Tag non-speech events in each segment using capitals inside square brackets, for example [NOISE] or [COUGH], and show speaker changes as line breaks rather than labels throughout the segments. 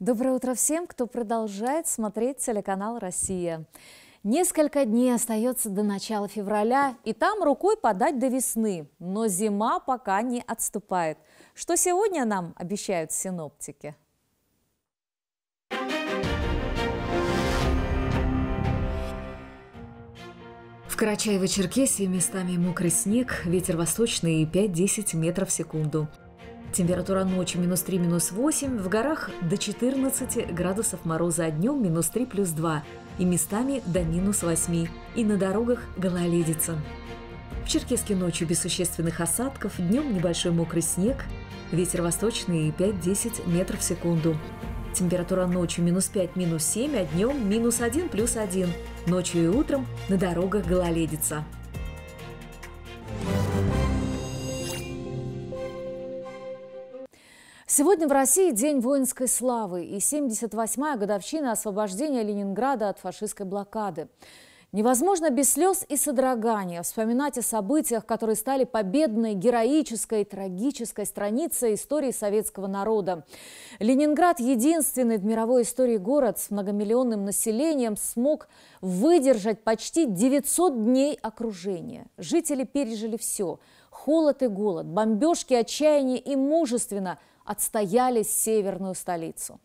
Доброе утро всем, кто продолжает смотреть телеканал «Россия». Несколько дней остается до начала февраля, и там рукой подать до весны. Но зима пока не отступает. Что сегодня нам обещают синоптики? В Карачаево-Черкесии местами мокрый снег, ветер восточный 5-10 метров в секунду. Температура ночью минус 3, минус 8, в горах до 14 градусов мороза, а днем минус 3, плюс 2 и местами до минус 8, и на дорогах гололедица. В Черкеске ночью без существенных осадков, днем небольшой мокрый снег, ветер восточный 5-10 метров в секунду. Температура ночью минус 5, минус 7, а днем минус 1, плюс 1. Ночью и утром на дорогах гололедица. Сегодня в России День воинской славы и 78-я годовщина освобождения Ленинграда от фашистской блокады. Невозможно без слез и содрогания вспоминать о событиях, которые стали победной, героической, трагической страницей истории советского народа. Ленинград, единственный в мировой истории город с многомиллионным населением, смог выдержать почти 900 дней окружения. Жители пережили все – холод и голод, бомбежки, отчаяние и мужественно – отстояли северную столицу.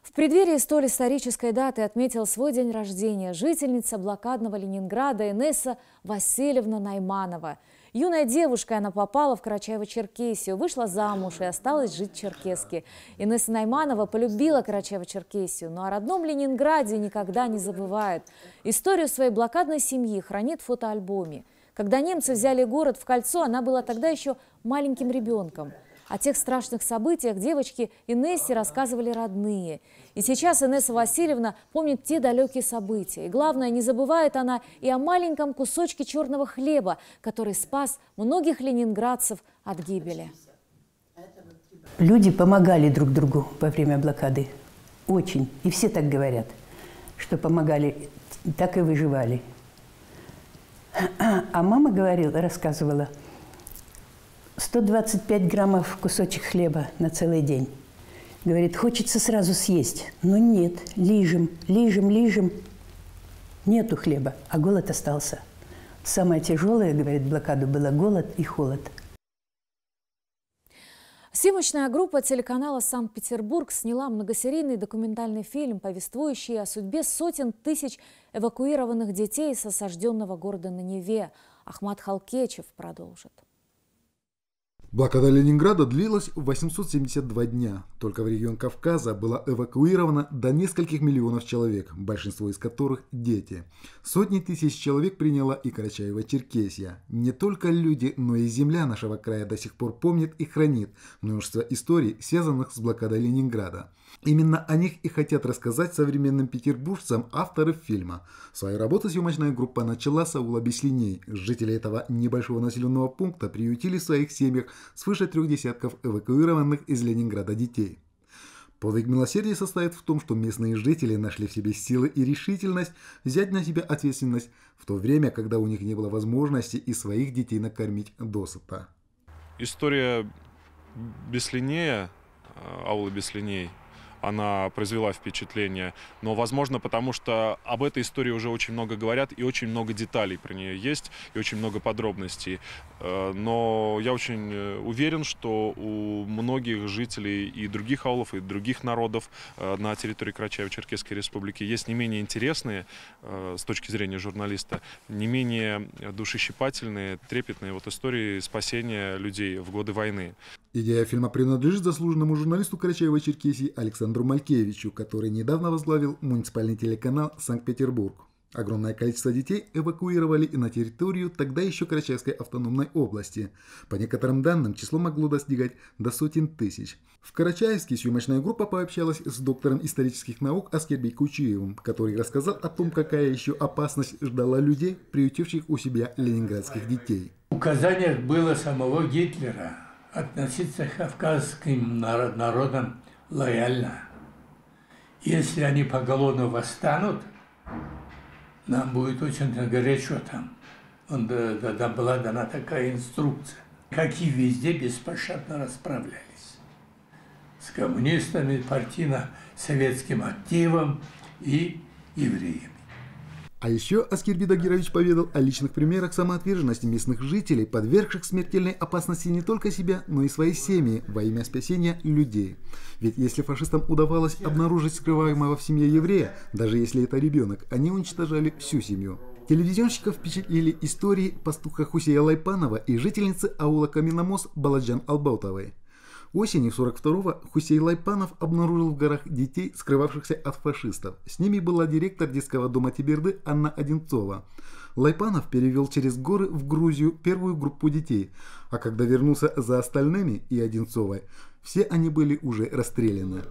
В преддверии столь исторической даты отметил свой день рождения жительница блокадного Ленинграда Инесса Васильевна Найманова. Юная девушка, она попала в Карачаево-Черкесию, вышла замуж и осталась жить в Черкеске. Инесса Найманова полюбила Карачаево-Черкесию, но о родном Ленинграде никогда не забывает. Историю своей блокадной семьи хранит в фотоальбоме – когда немцы взяли город в кольцо, она была тогда еще маленьким ребенком. О тех страшных событиях девочки Инессе рассказывали родные. И сейчас Инесса Васильевна помнит те далекие события. И главное, не забывает она и о маленьком кусочке черного хлеба, который спас многих ленинградцев от гибели.
Люди помогали друг другу во время блокады. Очень. И все так говорят, что помогали, так и выживали. А мама говорила, рассказывала, 125 граммов кусочек хлеба на целый день. Говорит, хочется сразу съесть. Но «Ну нет, лижем, лижем, лижем. Нету хлеба, а голод остался. Самое тяжелое, говорит,
блокаду было голод и холод.
Съемочная группа телеканала «Санкт-Петербург» сняла многосерийный документальный фильм, повествующий о судьбе сотен тысяч эвакуированных детей с осажденного города на Неве. Ахмат Халкечев продолжит.
Блокада Ленинграда длилась 872 дня. Только в регион Кавказа было эвакуировано до нескольких миллионов человек, большинство из которых – дети. Сотни тысяч человек приняла и Карачаева-Черкесия. Не только люди, но и земля нашего края до сих пор помнит и хранит множество историй, связанных с блокадой Ленинграда. Именно о них и хотят рассказать современным петербуржцам авторы фильма. Свою работу съемочная группа начала с аула Беслиней. Жители этого небольшого населенного пункта приютили в своих семьях свыше трех десятков эвакуированных из Ленинграда детей. Подвиг милосердия состоит в том, что местные жители нашли в себе силы и решительность взять на себя ответственность в то время, когда у них не было возможности и своих детей накормить досыта.
История Беслинея, аула Беслиней – она произвела впечатление. Но, возможно, потому что об этой истории уже очень много говорят, и очень много деталей про нее есть, и очень много подробностей. Э, но я очень э, уверен, что у многих жителей и других аулов, и других народов э, на территории Карачаево-Черкесской республики есть не менее интересные, с точки зрения журналиста, не менее душещипательные, трепетные вот истории спасения людей в годы войны.
Идея фильма принадлежит заслуженному журналисту Карачаева-Черкесии Александру Малькевичу, который недавно возглавил муниципальный телеканал «Санкт-Петербург». Огромное количество детей эвакуировали и на территорию тогда еще Карачаевской автономной области. По некоторым данным, число могло достигать до сотен тысяч. В Карачаевске съемочная группа пообщалась с доктором исторических наук Аскербей Кучиевым, который рассказал о том, какая еще опасность ждала людей, приютивших у себя ленинградских детей.
В Указаниях было самого Гитлера относиться к кавказским народ, народам лояльно. Если они по поголовно восстанут, нам будет очень горячо там. Он, да, да, да, была дана такая инструкция. Как и везде, беспощадно расправлялись. С коммунистами, партийно-советским
активом и евреями. А еще Аскерби Дагирович поведал о личных примерах самоотверженности местных жителей, подвергших смертельной опасности не только себя, но и свои семьи во имя спасения людей. Ведь если фашистам удавалось обнаружить скрываемого в семье еврея, даже если это ребенок, они уничтожали всю семью. Телевизионщиков впечатлили истории пастуха Хусея Лайпанова и жительницы аула Каменомос Баладжан Албаутовой – Осенью 42-го Хусей Лайпанов обнаружил в горах детей, скрывавшихся от фашистов. С ними была директор детского дома Тиберды Анна Одинцова. Лайпанов перевел через горы в Грузию первую группу детей, а когда вернулся за остальными и Одинцовой, все они были уже расстреляны.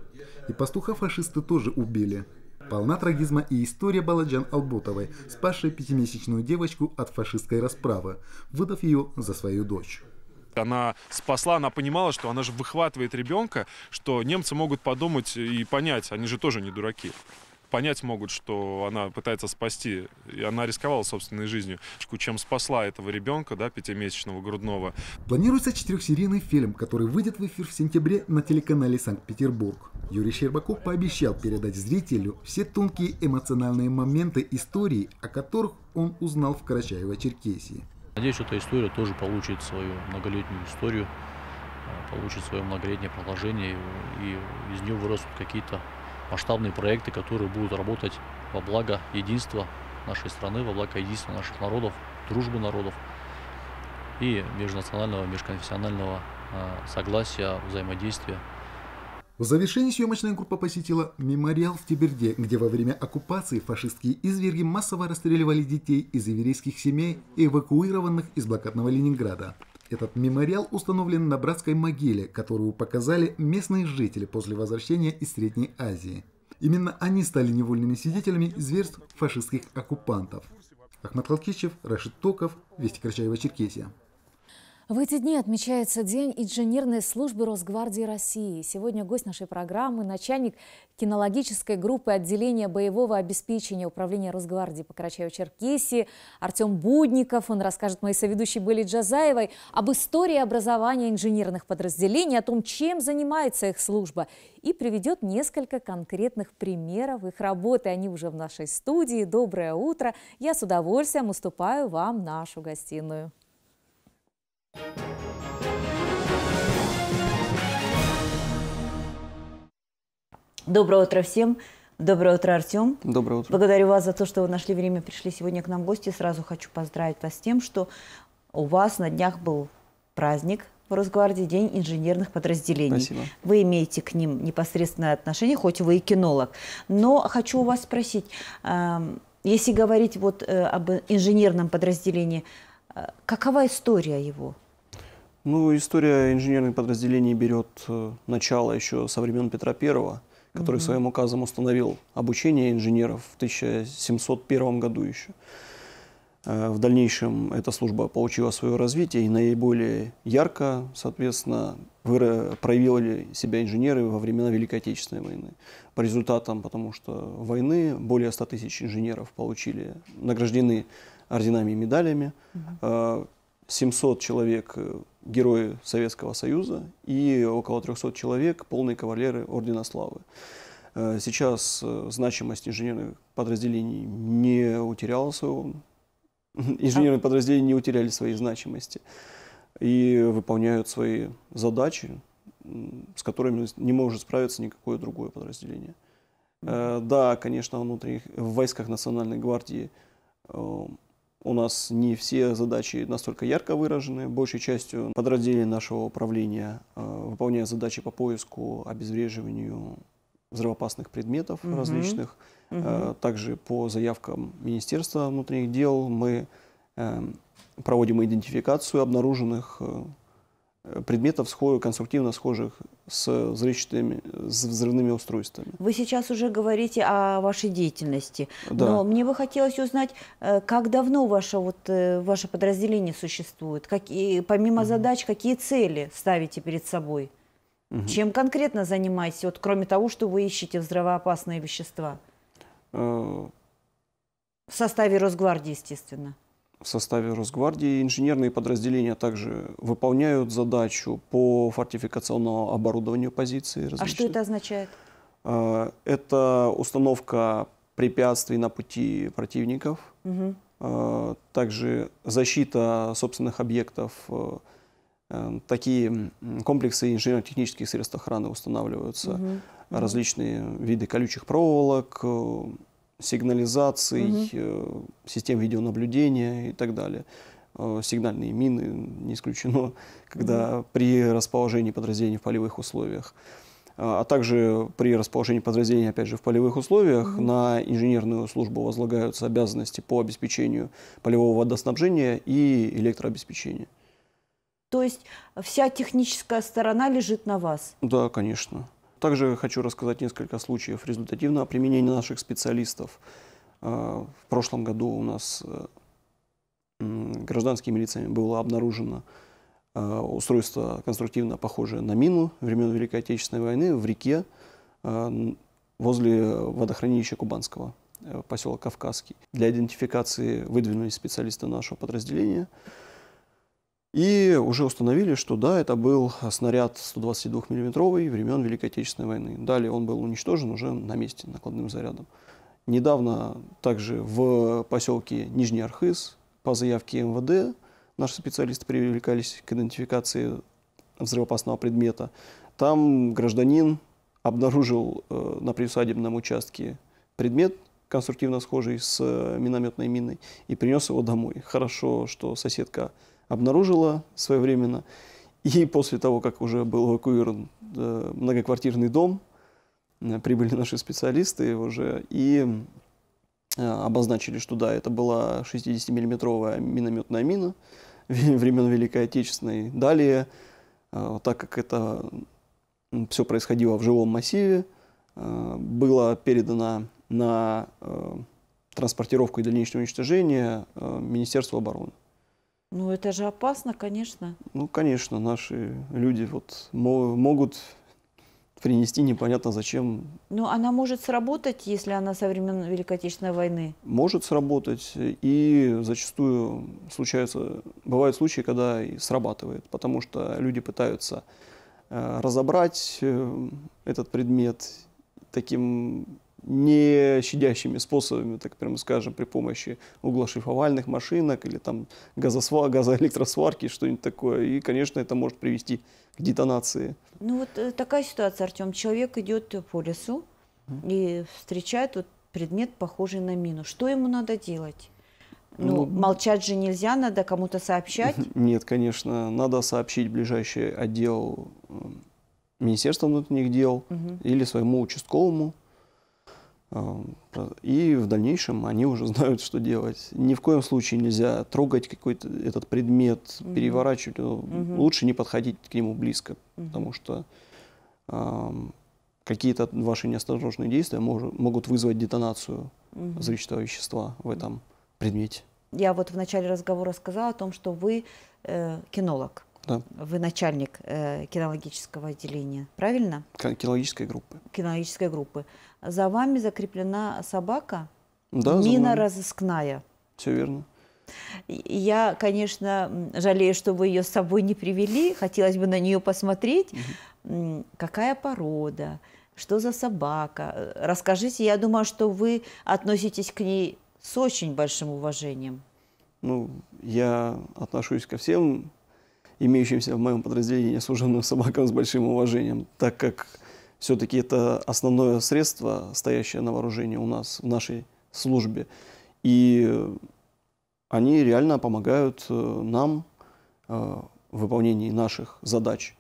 И пастуха фашисты тоже убили. Полна трагизма и история Баладжан Алботовой, спасшей пятимесячную девочку от фашистской расправы, выдав ее за свою дочь
она спасла, она понимала, что она же выхватывает ребенка, что немцы могут подумать и понять, они же тоже не дураки понять могут, что она пытается спасти, и она рисковала собственной жизнью, чем спасла этого ребенка, да, пятимесячного грудного.
Планируется четырехсерийный фильм, который выйдет в эфир в сентябре на телеканале Санкт-Петербург. Юрий Щербаков пообещал передать зрителю все тонкие эмоциональные моменты истории, о которых он узнал в Карачаево-Черкесии.
Надеюсь, эта история тоже получит свою многолетнюю историю, э, получит свое многолетнее продолжение, и из нее вырастут какие-то масштабные проекты, которые будут работать во благо единства нашей страны, во благо единства наших народов, дружбы народов и межнационального, межконфессионального э, согласия, взаимодействия
в завершении съемочная группа посетила мемориал в Тиберде, где во время оккупации фашистские изверги массово расстреливали детей из еврейских семей, эвакуированных из блокадного Ленинграда. Этот мемориал установлен на братской могиле, которую показали местные жители после возвращения из Средней Азии. Именно они стали невольными свидетелями зверств фашистских оккупантов. Ахмат Халкичев, Рашид Токов, Вести Карачаева, Черкесия.
В эти дни отмечается День инженерной службы Росгвардии России. Сегодня гость нашей программы – начальник кинологической группы отделения боевого обеспечения Управления Росгвардии по Карачаево-Черкесии Артем Будников. Он расскажет моей соведущей Были Джазаевой об истории образования инженерных подразделений, о том, чем занимается их служба, и приведет несколько конкретных примеров их работы. Они уже в нашей студии. Доброе утро. Я с удовольствием уступаю вам нашу гостиную.
Доброе утро всем. Доброе утро, Артем. Доброе утро. Благодарю вас за то, что вы нашли время, пришли сегодня к нам в гости. Сразу хочу поздравить вас с тем, что у вас на днях был праздник в Росгвардии, День инженерных подразделений. Спасибо. Вы имеете к ним непосредственное отношение, хоть вы и кинолог. Но хочу у вас спросить, эм, если говорить вот э, об инженерном подразделении, э, какова история его?
Ну, история инженерных подразделений берет э, начало еще со времен Петра Первого, который угу. своим указом установил обучение инженеров в 1701 году еще. Э, в дальнейшем эта служба получила свое развитие, и наиболее ярко, соответственно, проявили себя инженеры во времена Великой Отечественной войны. По результатам, потому что войны более 100 тысяч инженеров получили, награждены орденами и медалями. Угу. 700 человек э, герои Советского Союза и около 300 человек полные кавалеры Ордена Славы. Э, сейчас э, значимость инженерных подразделений не утеряла своего. [LAUGHS] Инженерные подразделения не утеряли своей значимости и выполняют свои задачи, с которыми не может справиться никакое другое подразделение. Да, конечно, внутренних, в войсках Национальной гвардии у нас не все задачи настолько ярко выражены. Большей частью подразделения нашего управления э, выполняют задачи по поиску, обезвреживанию взрывоопасных предметов угу. различных. Угу. Э, также по заявкам Министерства внутренних дел мы э, проводим идентификацию обнаруженных э, Э, предметов, конструктивно схожих с взрывчатыми, с взрывными устройствами.
Вы сейчас уже говорите о вашей деятельности, да. но мне бы хотелось узнать, э, как давно ваше, вот, э, ваше подразделение существует, какие, помимо угу. задач, какие цели ставите перед собой? Угу. Чем конкретно занимаетесь, вот, кроме того, что вы ищете взрывоопасные вещества? Э... В составе Росгвардии, естественно
в составе Росгвардии инженерные подразделения также выполняют задачу по фортификационному оборудованию позиции. А что это означает? Э, это установка препятствий на пути противников, угу. также защита собственных объектов. Э, такие комплексы инженерно-технических средств охраны устанавливаются, угу. различные виды колючих проволок, сигнализаций, угу. систем видеонаблюдения и так далее. Э, сигнальные мины, не исключено, когда угу. при расположении подразделений в полевых условиях а, а также при расположении подразделений, опять же, в полевых условиях, угу. на инженерную службу возлагаются обязанности по обеспечению полевого водоснабжения и электрообеспечения.
То есть вся техническая сторона лежит на вас?
Да, конечно. Также хочу рассказать несколько случаев результативного применения наших специалистов. Э, в прошлом году у нас э, гражданскими лицами было обнаружено э, устройство конструктивно похожее на мину времен Великой Отечественной войны в реке возле водохранилища Кубанского, поселок Кавказский. Для идентификации выдвинулись специалисты нашего подразделения – и уже установили, что да, это был снаряд 122 миллиметровый времен Великой Отечественной войны. Далее он был уничтожен уже на месте накладным зарядом. Недавно также в поселке Нижний Архыз по заявке МВД наши специалисты привлекались к идентификации взрывоопасного предмета. Там гражданин обнаружил э, на приусадебном участке предмет, конструктивно схожий с минометной миной, и принес его домой. Хорошо, что соседка обнаружила своевременно. И после того, как уже был эвакуирован э, многоквартирный дом, э, прибыли наши специалисты уже и э, обозначили, что да, это была 60-миллиметровая минометная мина [LAUGHS] времен Великой Отечественной. Далее, так как это все происходило в жилом массиве, было передано на транспортировку и дальнейшее уничтожение Министерству обороны.
Ну, это же опасно, конечно.
Ну, конечно, наши люди вот могут принести непонятно зачем.
Ну, она может сработать, если она со времен Великой Отечественной
войны? Может сработать, и зачастую случаются, бывают случаи, когда и срабатывает, потому что люди пытаются э, разобрать э, этот предмет таким не щадящими способами, так прямо скажем, при помощи углошифовальных машинок или там газосва, газоэлектросварки, что-нибудь такое. И, конечно, это может привести к детонации.
Ну вот э, такая ситуация, Артем. Человек идет по лесу и встречает вот предмет, похожий на мину. Что ему надо делать? Ну, ну, молчать же нельзя, надо кому-то сообщать.
[LAUGHS] Нет, конечно, надо сообщить ближайший отдел э, Министерства внутренних дел угу. или своему участковому. И в дальнейшем они уже [LAUGHS] знают, что делать. Ни в коем случае нельзя трогать какой-то этот предмет, угу. переворачивать. Угу. Лучше не подходить к нему близко, угу. потому что э, какие-то ваши неосторожные действия мож, могут вызвать детонацию угу. взрывчатого вещества в этом предмете.
Я вот в начале разговора сказала о том, что вы э, кинолог. Да. Вы начальник э, кинологического отделения, правильно?
Кинологической группы.
Кинологической группы за вами закреплена собака,
да, мина
разыскная. Все верно. Я, конечно, жалею, что вы ее с собой не привели. Хотелось бы на нее посмотреть. Угу. Какая порода? Что за собака? Э, расскажите, я думаю, что вы относитесь к ней с очень большим уважением.
Ну, я отношусь ко всем имеющимся в моем подразделении служебным собакам с большим уважением, так как все-таки это основное средство, стоящее на вооружении у нас в нашей службе. И они реально помогают э, нам э, в выполнении наших задач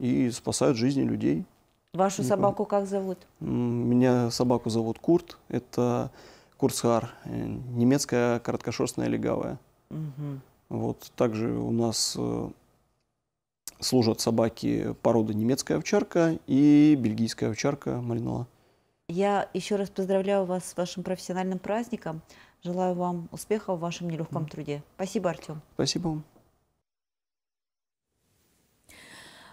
и спасают жизни людей. Вашу собаку как зовут? Меня собаку зовут Курт. Это Курцхар, э, немецкая короткошерстная легавая. Угу. Вот также у нас служат собаки породы немецкая овчарка и бельгийская овчарка Малинуа.
Я еще раз поздравляю вас с вашим профессиональным праздником. Желаю вам успехов в вашем нелегком труде. Спасибо, Артем.
Спасибо вам.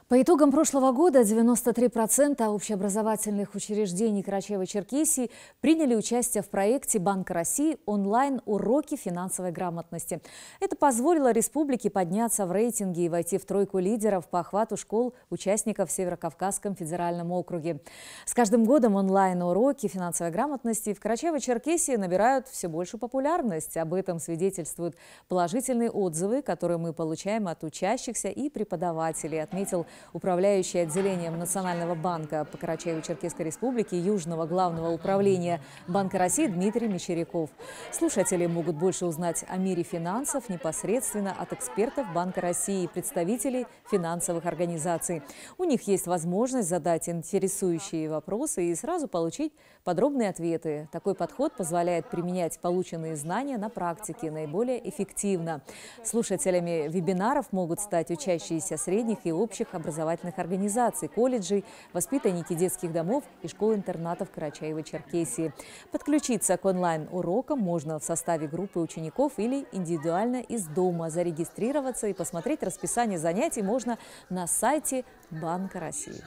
По итогам прошлого года 93% общеобразовательных учреждений Карачаева-Черкесии приняли участие в проекте Банка России «Онлайн уроки финансовой грамотности». Это позволило республике подняться в рейтинге и войти в тройку лидеров по охвату школ участников в Северокавказском федеральном округе. С каждым годом онлайн-уроки финансовой грамотности в Карачаево-Черкесии набирают все большую популярность. Об этом свидетельствуют положительные отзывы, которые мы получаем от учащихся и преподавателей, отметил управляющий отделением Национального банка по Карачаево-Черкесской республике Южного главного управления Банка России Дмитрий Мещеряков. Слушатели могут больше узнать о мире финансов непосредственно от экспертов Банка России и представителей финансовых организаций. У них есть возможность задать интересующие вопросы и сразу получить подробные ответы. Такой подход позволяет применять полученные знания на практике наиболее эффективно. Слушателями вебинаров могут стать учащиеся средних и общих образовательных образовательных организаций, колледжей, воспитанники детских домов и школ-интернатов Карачаева-Черкесии. Подключиться к онлайн-урокам можно в составе группы учеников или индивидуально из дома. Зарегистрироваться и посмотреть расписание занятий можно на сайте Банка России.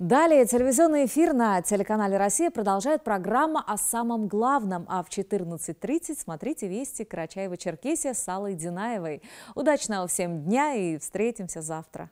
Далее телевизионный эфир на телеканале «Россия» продолжает программа о самом главном. А в 14.30 смотрите «Вести» Карачаева-Черкесия с Аллой Динаевой. Удачного всем дня и встретимся завтра.